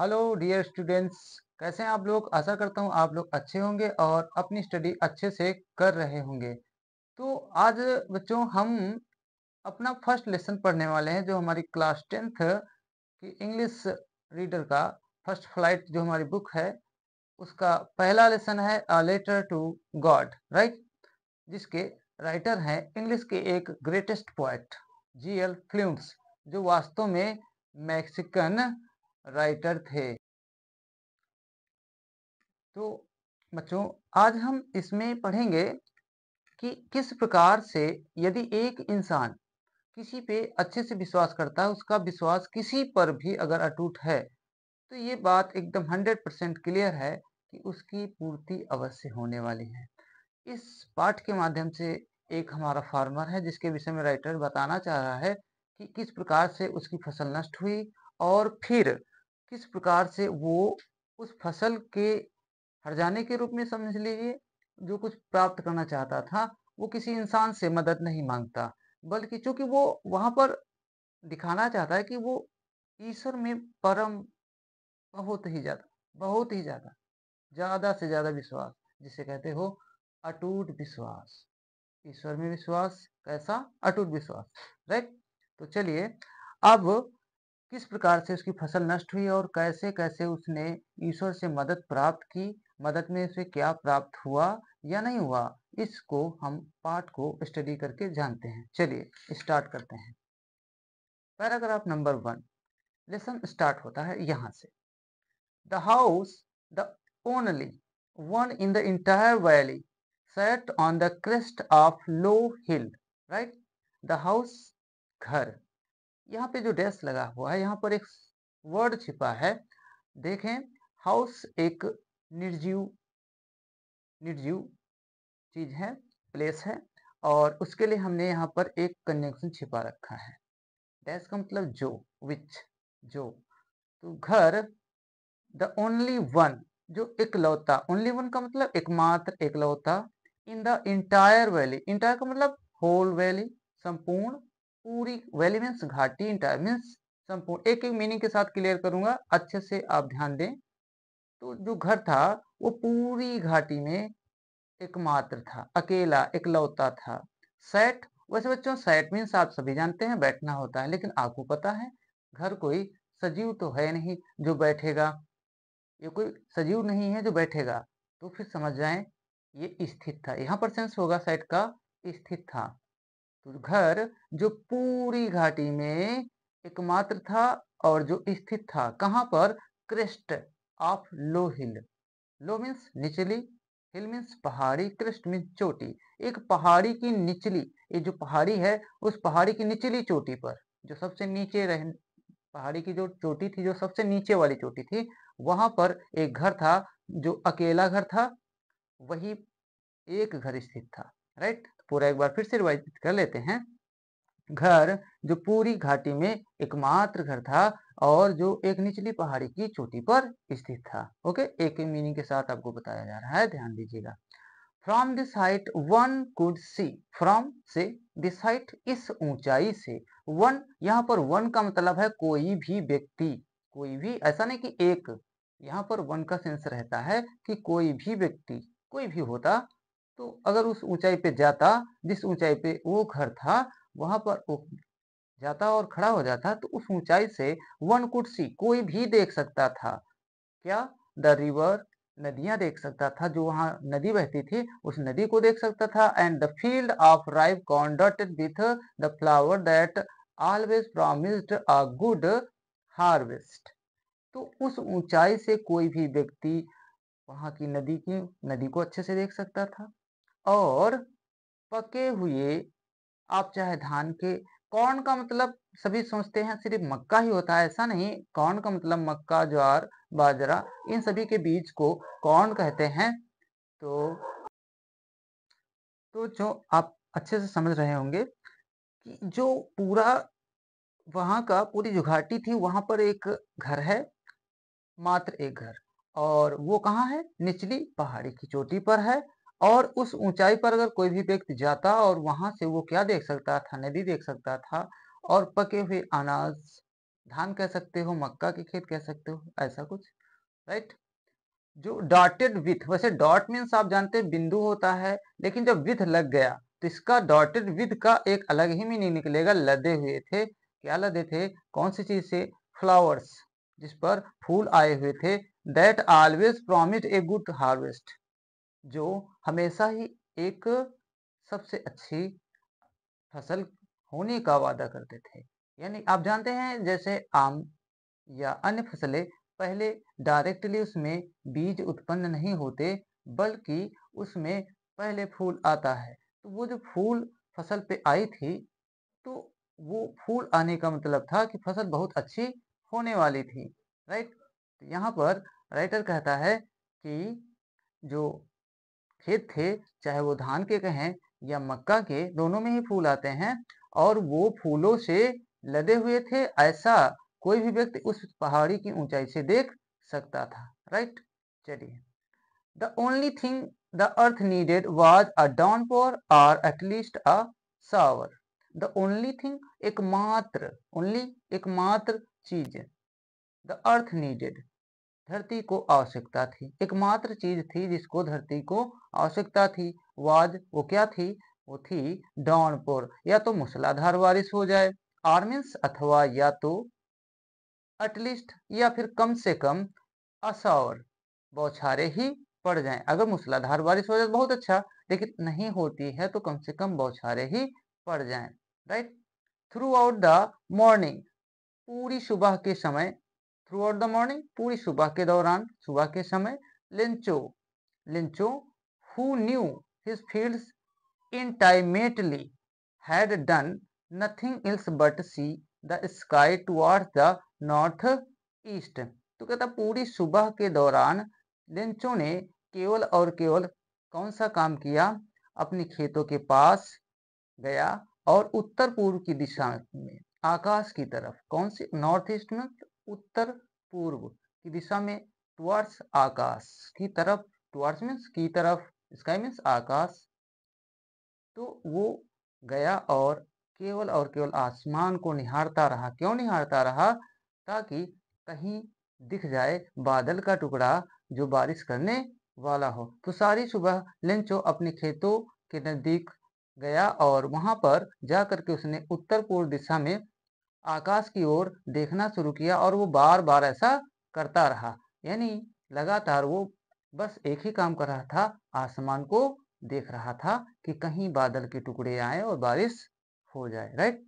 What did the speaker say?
hello dear students कैसे हैं आप लोग आशा करता हूँ आप लोग अच्छे होंगे और अपनी स्टडी अच्छे से कर रहे होंगे तो आज बच्चों हम अपना फर्स्ट लेसन पढ़ने वाले हैं जो हमारी क्लास टेंथ की इंग्लिश रीडर का फर्स्ट फ्लाइट जो हमारी बुक है उसका पहला लेसन है a letter to God right जिसके राइटर हैं इंग्लिश के एक ग्रेटेस्ट पोएट जी एल फ्लूम्स जो वास्तव में मैक्सिकन राइटर थे तो बच्चों आज हम इसमें पढ़ेंगे कि किस प्रकार से यदि एक इंसान किसी पे अच्छे से विश्वास करता है उसका विश्वास किसी पर भी अगर अटूट है तो ये बात एकदम हंड्रेड परसेंट क्लियर है कि उसकी पूर्ति अवश्य होने वाली है इस पाठ के माध्यम से एक हमारा फार्मर है जिसके विषय में राइटर बताना चाह रहा है कि किस प्रकार से उसकी फसल नष्ट हुई और फिर किस प्रकार से वो उस फसल के जाने के रूप में समझ लीजिए जो कुछ प्राप्त करना चाहता था वो किसी इंसान से मदद नहीं मांगता बल्कि चूंकि वो वहां पर दिखाना चाहता है कि वो ईश्वर में परम बहुत ही ज़्यादा बहुत ही ज़्यादा ज़्यादा से ज़्यादा विश्वास जिसे कहते हो अटूट विश्वास ईश्वर में विश्वास कैसा अटूट विश्वास राइट तो चलिए अब किस प्रकार से उसकी फसल नष्ट हुई और कैसे कैसे उसने ईश्वर से मदद प्राप्त की मदद में उसे क्या प्राप्त हुआ या नहीं हुआ इसको हम पाठ को स्टडी करके जानते हैं चलिए स्टार्ट करते हैं paragraph number one lesson start होता है यहाँ से the house the only one in the entire valley set on the crest of low hill right the house घर यहाँ पे जो डैश लगा हुआ है यहाँ पर एक वर्ड छिपा है देखें हाउस एक निर्जीव निर्जीव चीज है प्लेस है और उसके लिए हमने यहाँ पर एक कंजंक्शन छिपा रखा है डैश का मतलब जो विच जो तो घर द ओनली वन जो इकलौता ओनली वन का मतलब एकमात्र एकलौता in the entire valley entire का मतलब होल वैली संपूर्ण पूरी वैली मीन्स घाटी इंटायर मीन्स संपूर्ण एक एक मीनिंग के साथ क्लियर करूंगा अच्छे से आप ध्यान दें तो जो घर था वो पूरी घाटी में एकमात्र था अकेला एकलौता था सेट वैसे बच्चों सेट मीन्स आप सभी जानते हैं बैठना होता है लेकिन आपको पता है घर कोई सजीव तो है नहीं जो बैठेगा ये कोई सजीव नहीं है जो बैठेगा तो फिर समझ जाए ये स्थित था यहाँ पर सेंस होगा सेट का स्थित था घर जो पूरी घाटी में एकमात्र था और जो स्थित था कहां पर crest of low hill low means निचली हिल मीन्स पहाड़ी क्रेस्ट मीन्स चोटी एक पहाड़ी की निचली ये जो पहाड़ी है उस पहाड़ी की निचली चोटी पर जो सबसे नीचे रह पहाड़ी की जो चोटी थी जो सबसे नीचे वाली चोटी थी वहां पर एक घर था जो अकेला घर था वही एक घर स्थित था राइट पूरा एक बार फिर से रिवाइज कर लेते हैं घर जो पूरी घाटी में एकमात्र घर था और जो एक निचली पहाड़ी की चोटी पर स्थित था ओके एक मीनिंग के साथ आपको बताया जा रहा है ध्यान दीजिएगा from this height one could see from से दिस हाइट इस ऊंचाई से वन यहाँ पर वन का मतलब है कोई भी व्यक्ति कोई भी ऐसा नहीं कि एक यहाँ पर वन का सेंस रहता है कि कोई भी व्यक्ति कोई भी होता तो अगर उस ऊंचाई पे जाता जिस ऊंचाई पे वो घर था वहां पर वो जाता और खड़ा हो जाता तो उस ऊंचाई से वन कुट सी कोई भी देख सकता था क्या द रिवर नदियां देख सकता था जो वहां नदी बहती थी उस नदी को देख सकता था and the field of ripe conducted with the flower that always promised a good harvest तो उस ऊंचाई से कोई भी व्यक्ति वहां की नदी की नदी को अच्छे से देख सकता था और पके हुए आप चाहे धान के कौन का मतलब सभी सोचते हैं सिर्फ मक्का ही होता है ऐसा नहीं कौन का मतलब मक्का ज्वार बाजरा इन सभी के बीज को कौन कहते हैं तो तो जो आप अच्छे से समझ रहे होंगे कि जो पूरा वहां का पूरी जो घाटी थी वहां पर एक घर है मात्र एक घर और वो कहाँ है निचली पहाड़ी की चोटी पर है और उस ऊंचाई पर अगर कोई भी व्यक्ति जाता और वहां से वो क्या देख सकता था नदी देख सकता था और पके हुए अनाज धान कह सकते हो मक्का के खेत कह सकते हो ऐसा कुछ राइट जो डॉटेड विथ वैसे डॉट मीन्स आप जानते हैं बिंदु होता है लेकिन जब विथ लग गया तो इसका डॉटेड विथ का एक अलग ही मीनिंग निकलेगा लदे हुए थे क्या लदे थे कौन सी चीज से फ्लावर्स जिस पर फूल आए हुए थे that always promised a good harvest जो हमेशा ही एक सबसे अच्छी फसल होने का वादा करते थे यानी आप जानते हैं जैसे आम या अन्य फसलें पहले डायरेक्टली उसमें बीज उत्पन्न नहीं होते बल्कि उसमें पहले फूल आता है तो वो जो फूल फसल पे आई थी तो वो फूल आने का मतलब था कि फसल बहुत अच्छी होने वाली थी राइट तो यहाँ पर राइटर कहता है कि जो खेत थे चाहे वो धान के कहें या मक्का के दोनों में ही फूल आते हैं और वो फूलों से लदे हुए थे ऐसा कोई भी व्यक्ति उस पहाड़ी की ऊंचाई से देख सकता था राइट चलिए the only thing the earth needed was a downpour or at least a shower the only thing एकमात्र ओनली एकमात्र चीज द अर्थ नीडेड धरती को आवश्यकता थी एकमात्र चीज थी जिसको धरती को आवश्यकता थी वाज वो क्या थी वो थी डॉनपुर या तो मूसलाधार बारिश हो जाए आर्मिन्स अथवा या तो एटलीस्ट या फिर कम से कम असौर बौछारे ही पड़ जाएं अगर मूसलाधार बारिश हो जाए तो बहुत अच्छा लेकिन नहीं होती है तो कम से कम बौछारे ही पड़ जाएं right throughout the morning पूरी सुबह के समय थ्रू आउट द मॉर्निंग पूरी सुबह के दौरान सुबह के समय Lencho Lencho who knew his fields intimately had done nothing else but see the sky towards the north east तो कहता पूरी सुबह के दौरान लिंचो ने केवल और केवल कौन सा काम किया अपने खेतों के पास गया और उत्तर पूर्व की दिशा में आकाश की तरफ कौन सी नॉर्थ ईस्ट में उत्तर पूर्व की दिशा में टुवर्ड्स आकाश की तरफ टुवर्ड्स मीन्स की तरफ स्काई मीन्स आकाश तो वो गया और केवल और केवल आसमान को निहारता रहा क्यों निहारता रहा ताकि कहीं दिख जाए बादल का टुकड़ा जो बारिश करने वाला हो तो सारी सुबह लिंचो अपने खेतों के नज़दीक गया और वहां पर जाकर के उसने उत्तर पूर्व दिशा में आकाश की ओर देखना शुरू किया और वो बार बार ऐसा करता रहा यानी लगातार वो बस एक ही काम कर रहा था आसमान को देख रहा था कि कहीं बादल के टुकड़े आए और बारिश हो जाए राइट